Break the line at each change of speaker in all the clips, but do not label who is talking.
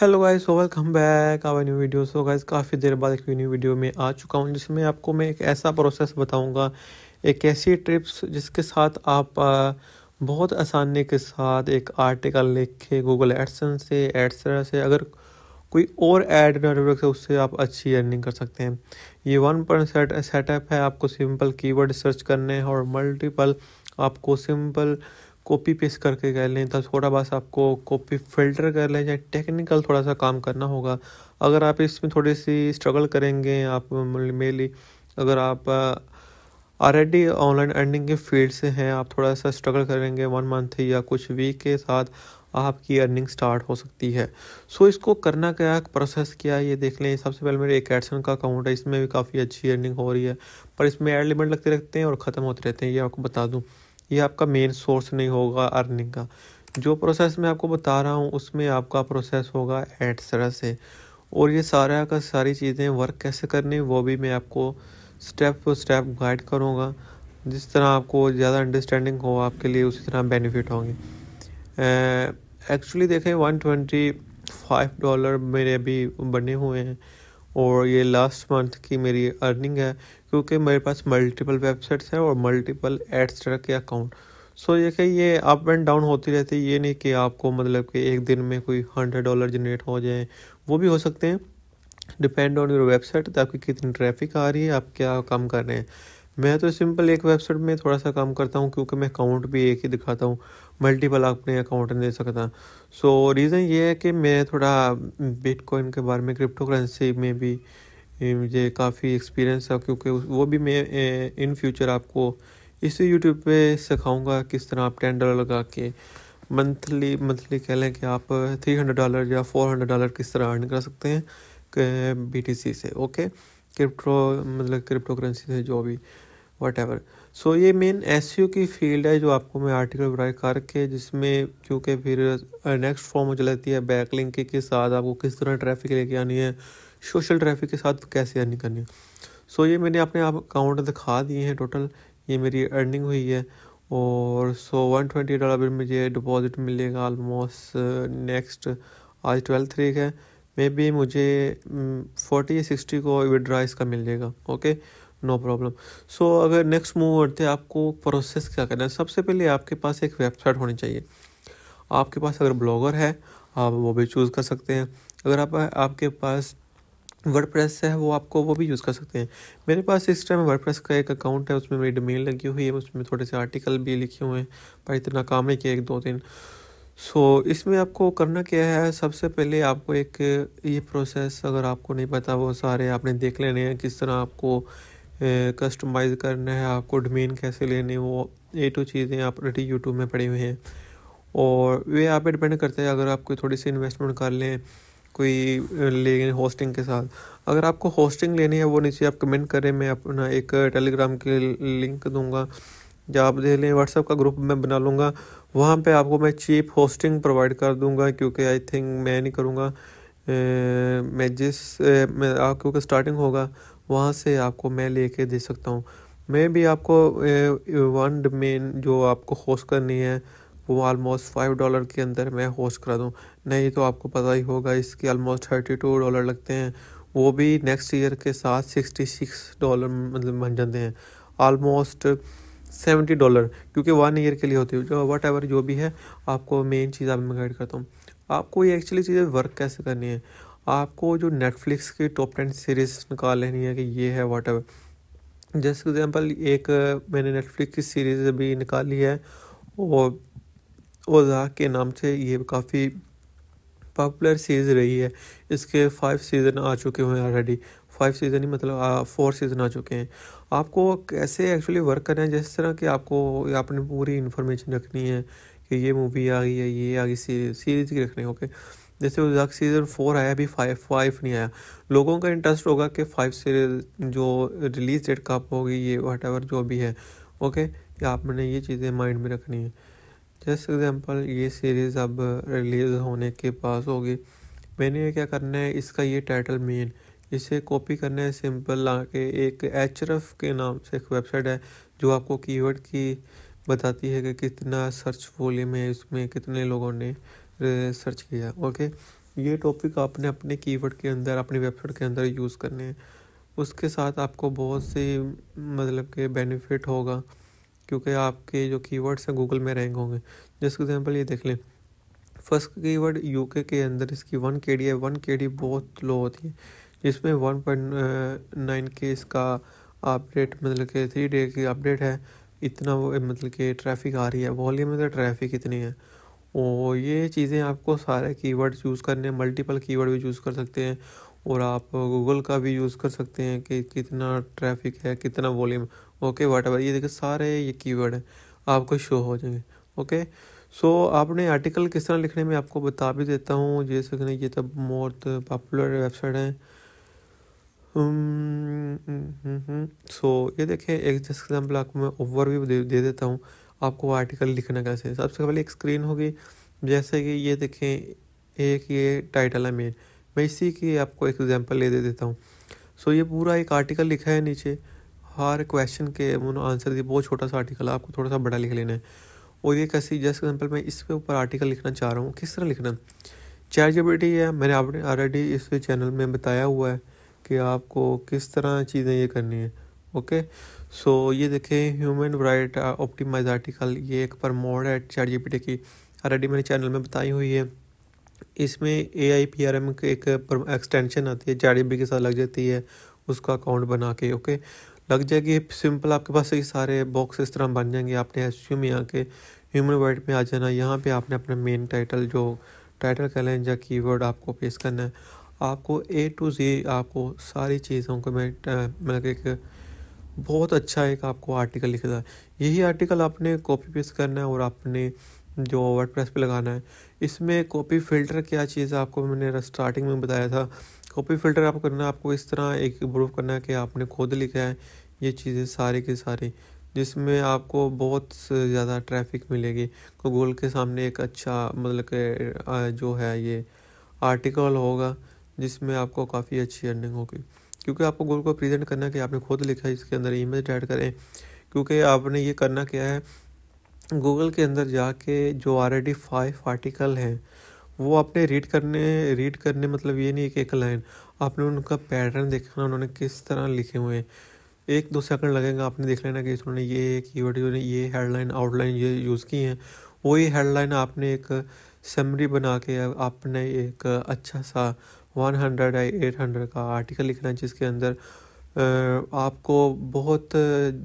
hello guys welcome back our new video so guys काफ़ी देर बाद एक न्यू वीडियो में आ चुका हूँ जिसमें आपको मैं एक ऐसा प्रोसेस बताऊँगा एक ऐसी ट्रिप्स जिसके साथ आप बहुत आसानी के साथ एक आर्टिकल लिख के गूगल एडसन से एडसरा से अगर कोई और एड नेटवर्क से उससे आप अच्छी अर्निंग कर सकते हैं ये वन पॉइंट सेटअप है आपको सिंपल कीवर्ड सर्च करने हैं और मल्टीपल आपको सिंपल कॉपी पेस्ट करके कर लें तो थोड़ा बस आपको कॉपी फिल्टर कर लें या टेक्निकल थोड़ा सा काम करना होगा अगर आप इसमें थोड़ी सी स्ट्रगल करेंगे आप मेनली अगर आप ऑलरेडी ऑनलाइन अर्निंग के फील्ड से हैं आप थोड़ा सा स्ट्रगल करेंगे वन मंथ या कुछ वीक के साथ आपकी अर्निंग स्टार्ट हो सकती है सो so, इसको करना क्या प्रोसेस क्या है ये देख लें सबसे पहले मेरे एक एडसन का अकाउंट है इसमें भी काफ़ी अच्छी अर्निंग हो रही है पर इसमें एड लिमिट लगते रहते हैं और ख़त्म होते रहते हैं ये आपको बता दूँ ये आपका मेन सोर्स नहीं होगा अर्निंग का जो प्रोसेस मैं आपको बता रहा हूँ उसमें आपका प्रोसेस होगा एट्सरा से और ये सारा का सारी चीज़ें वर्क कैसे करनी वो भी मैं आपको स्टेप टू स्टेप गाइड करूँगा जिस तरह आपको ज़्यादा अंडरस्टैंडिंग हो आपके लिए उसी तरह बेनिफिट होंगे एक्चुअली देखें वन ट्वेंटी फाइव डॉलर मेरे अभी बने हुए हैं और ये लास्ट मंथ की मेरी अर्निंग है क्योंकि मेरे पास मल्टीपल वेबसाइट्स हैं और multiple ads track account so ये कि ये अप एंड डाउन होती रहती है ये नहीं कि आपको मतलब कि एक दिन में कोई हंड्रेड डॉलर जनरेट हो जाए वो भी हो सकते हैं डिपेंड ऑन योर वेबसाइट तो आपकी कितनी ट्रैफिक आ रही है आप क्या काम कर रहे हैं मैं तो सिंपल एक वेबसाइट में थोड़ा सा काम करता हूँ क्योंकि मैं अकाउंट भी एक ही दिखाता हूँ मल्टीपल अपने अकाउंट नहीं दे सकता सो so, रीज़न ये है कि मैं थोड़ा बिटकॉइन के बारे में क्रिप्टो करेंसी में भी मुझे काफ़ी एक्सपीरियंस है क्योंकि वो भी मैं इन फ्यूचर आपको इसी यूट्यूब पे सिखाऊंगा किस तरह आप टेन डॉलर लगा के मंथली मंथली कह लें कि आप थ्री हंड्रेड डॉलर या फोर हंड्रेड डॉलर किस तरह अर्न कर सकते हैं बी टी सी से ओके क्रिप्टो मतलब क्रिप्टो करेंसी से जो भी वट एवर सो ये मेन एस e की फील्ड है जो आपको मैं आर्टिकल राइट करके जिसमें क्योंकि फिर नेक्स्ट फॉर्म हो चलाती है बैकलिंक के साथ आपको किस तरह ट्रैफिक लेके आनी है सोशल ट्रैफिक के साथ कैसे अर्निंग करनी है सो ये मैंने अपने आप अकाउंट दिखा दिए हैं टोटल ये मेरी अर्निंग हुई है और सो वन ट्वेंटी डॉलर मुझे डिपॉजिट मिलेगा ऑलमोस्ट नेक्स्ट uh, आज ट्वेल्थ तरीक है मे बी मुझे फोर्टी mm, या सिक्सटी को विड्रा इसका मिल जाएगा ओके नो प्रॉब्लम सो अगर नेक्स्ट मूव करते हैं आपको प्रोसेस क्या करना है सबसे पहले आपके पास एक वेबसाइट होनी चाहिए आपके पास अगर ब्लॉगर है आप वो भी चूज़ कर सकते हैं अगर आप आपके पास वर्ड प्रेस है वो आपको वो भी यूज़ कर सकते हैं मेरे पास इस टाइम वर्ड प्रेस का एक अकाउंट है उसमें मेरी डोमेन लगी हुई है उसमें थोड़े से आर्टिकल भी लिखे हुए हैं पर इतना काम है कि एक दो दिन सो so, इसमें आपको करना क्या है सबसे पहले आपको एक ये प्रोसेस अगर आपको नहीं पता वो सारे आपने देख लेने हैं किस तरह आपको कस्टमाइज़ करना है आपको डोमेन कैसे लेने वो ए टू चीज़ें आप रेडी यूट्यूब में पड़ी हुई हैं और वे आप डिपेंड करते हैं अगर आप कोई थोड़ी सी इन्वेस्टमेंट कर लें कोई ले होस्टिंग के साथ अगर आपको होस्टिंग लेनी है वो नीचे आप कमेंट करें मैं अपना एक टेलीग्राम की लिंक दूंगा या आप देख लें व्हाट्सएप का ग्रुप मैं बना लूँगा वहाँ पे आपको मैं चीप होस्टिंग प्रोवाइड कर दूँगा क्योंकि आई थिंक मैं नहीं करूँगा मैं जिस मैं क्योंकि स्टार्टिंग होगा वहाँ से आपको मैं लेके दे सकता हूँ मैं भी आपको वन डोमेन जो आपको होस्ट करनी है वो आलमोस्ट फाइव डॉलर के अंदर मैं होस्ट करा दूँ नहीं तो आपको पता ही होगा इसके आलमोस्ट थर्टी टू डॉलर लगते हैं वो भी नेक्स्ट ईयर के साथ सिक्सटी सिक्स डॉलर मतलब बन जाते हैं आलमोस्ट सेवेंटी डॉलर क्योंकि वन ईयर के लिए होती है जो वट एवर जो भी है आपको मेन चीज़ आप मैं गाइड करता हूँ आपको ये एक्चुअली चीज़ें वर्क कैसे करनी है आपको जो नेटफ्लिक्स की टॉप टेन सीरीज निकाल लेनी है कि ये है वाट एवर जैसे एग्जाम्पल एक मैंने नेटफ्लिक्स की सीरीज़ भी निकाली है और ओजा के नाम से ये काफ़ी पॉपुलर सीरीज़ रही है इसके फाइव सीज़न आ चुके हुए हैं ऑलरेडी फाइव सीज़न ही मतलब फोर सीज़न आ चुके हैं आपको कैसे एक्चुअली वर्क करना है जिस तरह कि आपको आपने पूरी इन्फॉर्मेशन रखनी है कि ये मूवी आ गई है ये आ गई सीरीज सीरीज़ की रखनी है ओके जैसे उजाक सीज़न फोर आया अभी फाइव फाइव नहीं आया लोगों का इंटरेस्ट होगा कि फाइव सीरीज जो रिलीज डेट कब होगी ये वट जो भी है ओके कि आपने ये चीज़ें माइंड में रखनी है जैसे एग्ज़ाम्पल ये सीरीज़ अब रिलीज़ होने के पास होगी मैंने ये क्या करना है इसका ये टाइटल मेन इसे कॉपी करना है सिंपल ला के एक एच के नाम से एक वेबसाइट है जो आपको कीवर्ड की बताती है कि कितना सर्च वॉल्यूम है इसमें कितने लोगों ने सर्च किया ओके ये टॉपिक आपने अपने कीवर्ड के अंदर अपनी वेबसाइट के अंदर यूज़ करने हैं उसके साथ आपको बहुत से मतलब के बेनिफिट होगा क्योंकि आपके जो कीवर्ड्स हैं गूगल में रैंक होंगे जैसे एग्जाम्पल ये देख लें फर्स्ट कीवर्ड यूके के अंदर इसकी वन के डी है वन के डी बहुत लो होती है जिसमें वन पॉइंट नाइन के इसका अपडेट मतलब के थ्री डे की अपडेट है इतना वो मतलब कि ट्रैफिक आ रही है वॉल्यूम में ट्रैफिक तो इतनी है और ये चीज़ें आपको सारे कीवर्ड यूज़ करने मल्टीपल कीवर्ड भी यूज़ कर सकते हैं और आप गूगल का भी यूज़ कर सकते हैं कि कितना ट्रैफिक है कितना वॉल्यूम ओके वाट एवर ये देखिए सारे ये कीवर्ड हैं आपको शो हो जाएंगे ओके सो so, आपने आर्टिकल किस तरह लिखने में आपको बता भी देता हूँ जैसे कि ये तब मोस्ट पॉपुलर वेबसाइट है सो hmm, hmm, hmm, ये देखें एक जैसे एग्जाम्पल आपको मैं ओवरव्यू दे, दे देता हूँ आपको आर्टिकल लिखना कैसे सबसे पहले एक स्क्रीन होगी जैसे कि ये देखें एक ये टाइटल है मेन मैं इसी की आपको एक एग्जांपल ले दे देता हूँ सो so, ये पूरा एक आर्टिकल लिखा है नीचे हर क्वेश्चन के उन्होंने आंसर दिए बहुत छोटा सा आर्टिकल आपको थोड़ा सा बड़ा लिख लेना है और ये कैसी जस्ट एग्जाम्पल मैं इसके ऊपर आर्टिकल लिखना चाह रहा हूँ किस तरह लिखना चैट है मैंने आपने ऑलरेडी इस चैनल में बताया हुआ है कि आपको किस तरह चीज़ें ये करनी है ओके सो ये देखें ह्यूमन राइट ऑप्टिमाइज आर्टिकल ये एक प्रमोड है चैट जी की ऑलरेडी मैंने चैनल में बताई हुई है इसमें A I P R M एक एक्सटेंशन आती है चार बी के साथ लग जाती है उसका अकाउंट बना के ओके लग जाएगी सिंपल आपके पास ये सारे बॉक्स इस तरह बन जाएंगे आपने एस यू में आके ह्यूमन वर्ड में आ जाना यहाँ पे आपने अपना मेन टाइटल जो टाइटल कह लें या वर्ड आपको पेश करना है आपको ए टू जी आपको सारी चीज़ों को मैं मतलब एक बहुत अच्छा एक आपको आर्टिकल लिखना है यही आर्टिकल आपने कॉपी पेस्ट करना है और आपने जो वर्ड प्रेस पर लगाना है इसमें कॉपी फ़िल्टर क्या चीज़ है आपको मैंने स्टार्टिंग में बताया था कॉपी फ़िल्टर आप करना आपको इस तरह एक प्रूव करना है कि आपने खुद लिखा है ये चीज़ें सारी की सारी जिसमें आपको बहुत ज़्यादा ट्रैफिक मिलेगी गूगल के सामने एक अच्छा मतलब के जो है ये आर्टिकल होगा जिसमें आपको काफ़ी अच्छी अर्निंग होगी क्योंकि आपको गूगल को प्रेजेंट करना है कि आपने खुद लिखा है इसके अंदर इमेज ऐड करें क्योंकि आपने ये करना क्या है गूगल के अंदर जाके जो ऑलरेडी फाइव आर्टिकल हैं वो आपने रीड करने रीड करने मतलब ये नहीं कि एक लाइन आपने उनका पैटर्न देखना उन्होंने किस तरह लिखे हुए हैं एक दो सेकंड लगेगा आपने देख लेना कि उन्होंने ये कीवर्ड ने ये हेडलाइन आउटलाइन ये यूज़ की हैं वही हेडलाइन आपने एक समरी बना के आपने एक अच्छा सा वन हंड्रेड या एट हंड्रेड का आर्टिकल लिखना है जिसके अंदर आपको बहुत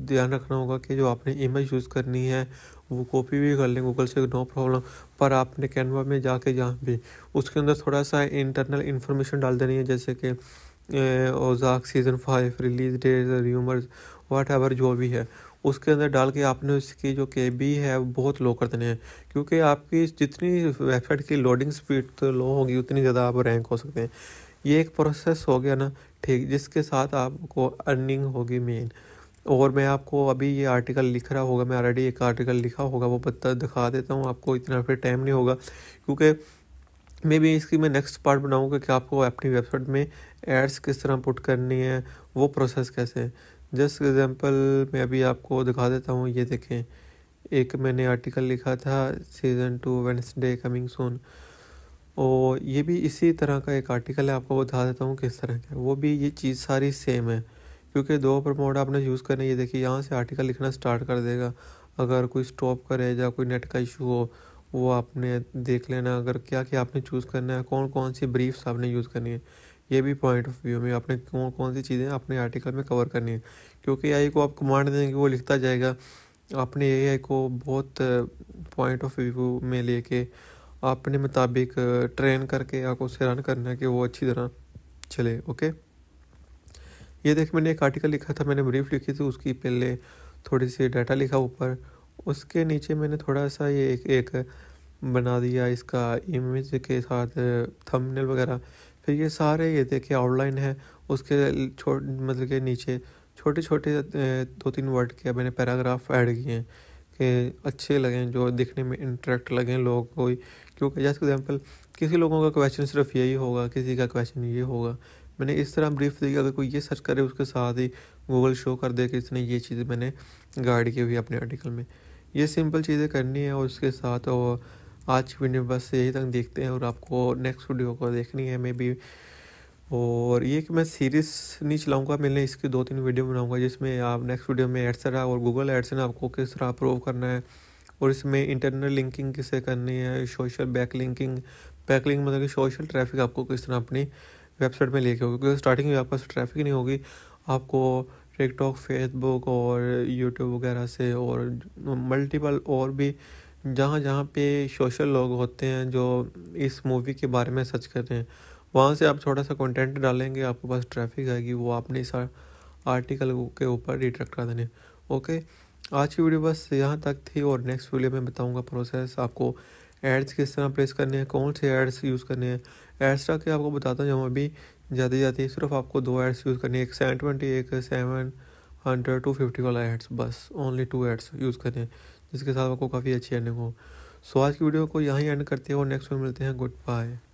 ध्यान रखना होगा कि जो आपने इमेज यूज़ करनी है वो कॉपी भी कर लें गूगल से नो प्रॉब्लम पर आपने कैनवा में जाके जहाँ भी उसके अंदर थोड़ा सा इंटरनल इन्फॉर्मेशन डाल देनी है जैसे कि Ozark season five release date rumours whatever जो भी है उसके अंदर डाल के आपने उसकी जो के बी है बहुत लो कर देने हैं क्योंकि आपकी जितनी वेबसाइट की लोडिंग स्पीड तो लो होगी उतनी ज़्यादा आप रैंक हो सकते हैं ये एक प्रोसेस हो गया ना ठीक जिसके साथ आपको अर्निंग होगी मेन और मैं आपको अभी ये आर्टिकल लिख रहा होगा मैं ऑलरेडी एक आर्टिकल लिखा होगा वो पत्ता दिखा देता हूँ आपको इतना फिर टाइम नहीं होगा क्योंकि मे बी इसकी मैं नेक्स्ट पार्ट बनाऊँगा कि आपको अपनी वेबसाइट में एड्स किस तरह पुट करनी है वो प्रोसेस कैसे है जस्ट एग्ज़ाम्पल मैं अभी आपको दिखा देता हूँ ये देखें एक मैंने आर्टिकल लिखा था season two Wednesday coming soon और ये भी इसी तरह का एक आर्टिकल है आपको बता देता हूँ किस तरह का वो भी ये चीज़ सारी सेम है क्योंकि दो प्रमोड आपने यूज़ करने ये देखिए यहाँ से आर्टिकल लिखना स्टार्ट कर देगा अगर कोई स्टॉप करे या कोई नेट का इशू हो वो आपने देख लेना अगर क्या क्या आपने चूज़ करना है कौन कौन सी ब्रीफ्स आपने यूज़ करनी है ये भी पॉइंट ऑफ व्यू में आपने कौन कौन सी चीज़ें अपने आर्टिकल में कवर करनी है क्योंकि आई को आप कमांड देंगे वो लिखता जाएगा आपने ए को बहुत पॉइंट ऑफ व्यू में लेके अपने मुताबिक ट्रेन करके आपको उसे रन करना है कि वो अच्छी तरह चले ओके ये देख मैंने एक आर्टिकल लिखा था मैंने ब्रीफ लिखी थी उसकी पहले थोड़ी सी डाटा लिखा ऊपर उसके नीचे मैंने थोड़ा सा ये एक एक बना दिया इसका इमेज के साथ थंबनेल वगैरह फिर ये सारे ये देखे आउटलाइन है उसके छोट मतलब के नीचे छोटे छोटे दो तीन वर्ड के मैंने पैराग्राफ ऐड किए हैं कि अच्छे लगें जो दिखने में इंटरेक्ट लगें लोग को क्योंकि जैसे एग्जांपल किसी लोगों का क्वेश्चन सिर्फ यही होगा किसी का क्वेश्चन ये होगा मैंने इस तरह ब्रीफ दी अगर कोई ये सर्च करे उसके साथ ही गूगल शो कर दे कि इसने ये चीज़ें मैंने गाइड की हुई अपने आर्टिकल में ये सिंपल चीज़ें करनी है और उसके साथ और आज की वीडियो बस यही तक देखते हैं और आपको नेक्स्ट वीडियो को देखनी है मे बी और ये कि मैं सीरीज़ नहीं चलाऊंगा मैंने इसकी दो तीन वीडियो बनाऊंगा जिसमें आप नेक्स्ट वीडियो में एडसेरा और गूगल एड्स ने आपको किस तरह अप्रूव करना है और इसमें इंटरनल लिंकिंग किसे करनी है social back linking back link मतलब कि सोशल ट्रैफिक आपको किस तरह अपनी वेबसाइट में लेके होगी क्योंकि स्टार्टिंग में आपके पास ट्रैफिक नहीं होगी आपको टिकटॉक फेसबुक और यूट्यूब वगैरह से और मल्टीपल और भी जहाँ जहाँ पे सोशल लोग होते हैं जो इस मूवी के बारे में सर्च करते हैं वहाँ से आप छोटा सा कंटेंट डालेंगे आपके पास ट्रैफिक आएगी वो आपने इस आर्टिकल के ऊपर डिट्रैक्ट कर देने ओके आज की वीडियो बस यहाँ तक थी और नेक्स्ट वीडियो में बताऊँगा प्रोसेस आपको एड्स किस तरह प्लेस करने हैं कौन से एड्स यूज़ करने हैं एड्स का आपको बताता हूँ जो अभी ज़्यादा जाती है सिर्फ आपको दो एड्स यूज़ करनी है एक सेवन ट्वेंटी एक सेवन हंड्रेड टू फिफ्टी वाला एड्स बस ओनली टू एड्स यूज़ करने हैं जिसके साथ आपको काफ़ी अच्छी अर्निंग हो सो आज की वीडियो को यहाँ ही एंड करते हैं और नेक्स्ट में मिलते हैं गुड बाय